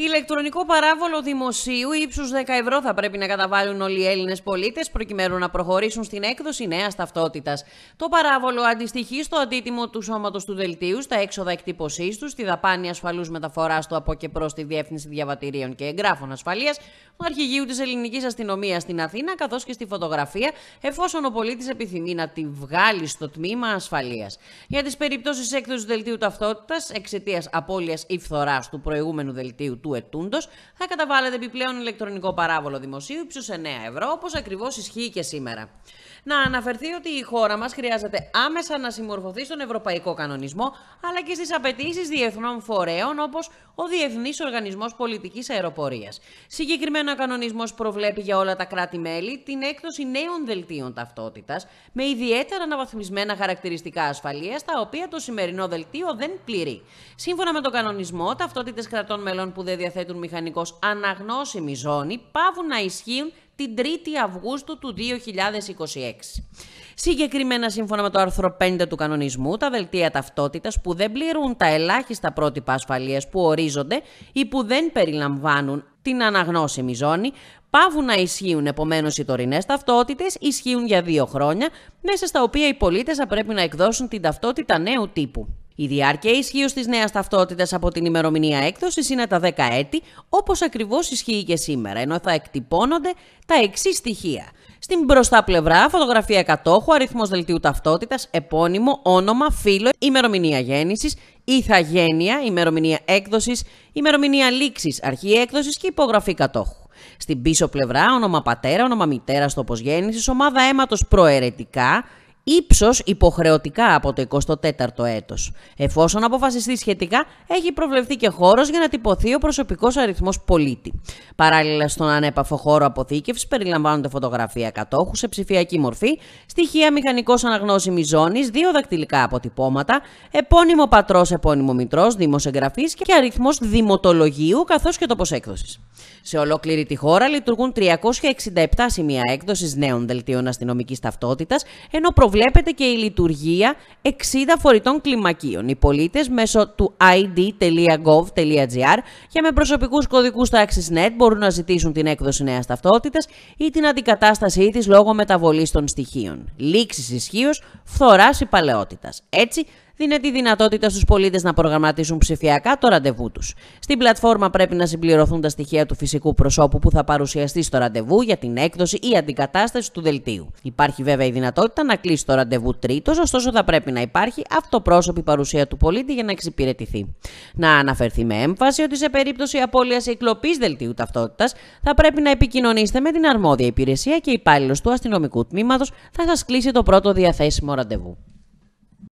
Ηλεκτρονικό παράβολο δημοσίου ύψους 10 ευρώ θα πρέπει να καταβάλουν όλοι οι Έλληνες πολίτες προκειμένου να προχωρήσουν στην έκδοση νέας ταυτότητας. Το παράβολο αντιστοιχεί στο αντίτιμο του σώματος του δελτίου, στα έξοδα εκτύπωσής τους, στη δαπάνη ασφαλούς μεταφοράς του από και προς τη διεύθυνση διαβατηρίων και εγγράφων ασφαλείας, αρχηγείου της ελληνικής αστυνομίας στην Αθήνα, καθώς και στη φωτογραφία, εφόσον ο πολίτης επιθυμεί να τη βγάλει στο τμήμα ασφαλείας. Για τις περιπτώσεις έκδοσης του δελτίου ταυτότητας εξαιτίας απώλειας ή φθοράς του προηγούμενου δελτίου του ετούντος, θα καταβάλλεται επιπλέον ηλεκτρονικό παράβολο δημοσίου ύψου 9 ευρώ, όπως ακριβώς ισχύει και σήμερα να αναφερθεί ότι η χώρα μας χρειάζεται άμεσα να συμμορφωθεί στον ευρωπαϊκό κανονισμό, αλλά και στις απαιτήσεις διεθνών φορέων όπως ο Διεθνής Οργανισμός Πολιτικής Αεροπορίας. Συγκεκριμένα, ο κανονισμός προβλέπει για όλα τα κράτη-μέλη την έκδοση νέων δελτίων ταυτότητας με ιδιαίτερα αναβαθμισμένα χαρακτηριστικά ασφαλείας, τα οποία το σημερινό δελτίο δεν πληρεί. Σύμφωνα με τον κανονισμό, ταυτότητες κρατών μελών που δεν διαθέτουν μηχανικώς αναγνώσιμη ζώνη πάβουν να ισχύουν την 3η Αυγούστου του 2026. Συγκεκριμένα, σύμφωνα με το άρθρο 5 του κανονισμού, τα δελτία ταυτότητας που δεν πληρούν τα ελάχιστα πρότυπα ασφαλείας που ορίζονται ή που δεν περιλαμβάνουν την αναγνώσιμη ζώνη, πάβουν να ισχύουν. Επομένως, οι τωρινές ταυτότητες ισχύουν για δύο χρόνια, μέσα στα οποία οι πολίτες θα πρέπει να εκδώσουν την ταυτότητα νέου τύπου. Η διάρκεια ισχύω της νέας ταυτότητας από την ημερομηνία έκδοσης είναι τα 10 έτη, όπως ακριβώς ισχύει και σήμερα, ενώ θα εκτυπώνονται τα εξής στοιχεία. Στην μπροστά πλευρά, φωτογραφία κατόχου, αριθμός δελτίου ταυτότητας, επώνυμο, όνομα, φιλο ημερομηνία γέννησης, ηθαγένεια, ημερομηνία έκδοσης, ημερομηνία λήξης, αρχή έκδοσης και υπογραφή κατόχου. Στην πίσω πλευρά, όνομα πατέρα, όνομα μητέρα, τόπο γέννησης, ομάδα αίματος προαιρετικά, ύψος υποχρεωτικά από το 24ο έτος. Εφόσον αποφασιστεί σχετικά, έχει προβλεφθεί και χώρος για να τυπωθεί ο προσωπικός αριθμός πολίτη. Παράλληλα στον ανέπαφο χώρο αποθήκευση... περιλαμβάνονται φωτογραφία κατόχου σε ψηφιακή μορφή, στοιχεία μηχανικός αναγνώσιμης ζώνης, δύο δακτυλικά αποτυπώματα, επώνυμο πατρός, επώνυμο μητρός, δήμος εγγραφής και αριθμός δημοτολογίου καθώς και τόπος έκδοσης. Σε ολόκληρη τη χώρα λειτουργούν 367 σημεία έκδοσης νέων δελτίων αστυνομικής ταυτότητας, ενώ βλέπετε και η λειτουργία 60 φορητών κλιμακίων. Οι πολίτες μέσω του id.gov.gr και με προσωπικούς κωδικούς στο net μπορούν να ζητήσουν την έκδοση νέας ταυτότητας ή την αντικατάστασή της λόγω μεταβολής των στοιχείων. Λήξης ισχύως, φθοράς παλαιότητας Έτσι, δίνεται τη δυνατότητα στους πολίτες να προγραμματίσουν ψηφιακά το ραντεβού τους. Στην πλατφόρμα πρέπει να συμπληρωθούν τα στοιχεία του φυσικού προσώπου που θα παρουσιαστεί στο ραντεβού για την έκδοση ή αντικατάσταση του δελτίου. Υπάρχει βέβαια η δυνατότητα να κλείσει το ραντεβού τρίτος, ωστόσο θα πρέπει να υπάρχει αυτοπρόσωπη παρουσία του πολίτη για να εξυπηρετηθεί. Να αναφερθεί με έμφαση ότι σε περίπτωση απώλειας ή κλοπή δελτίου ταυτότητας θα πρέπει να επικοινωνήσετε με την αρμόδια υπηρεσία και υπάλληλος του αστυνομικού τμήματος θα σας κλείσει το πρώτο διαθέσιμο ραντεβού.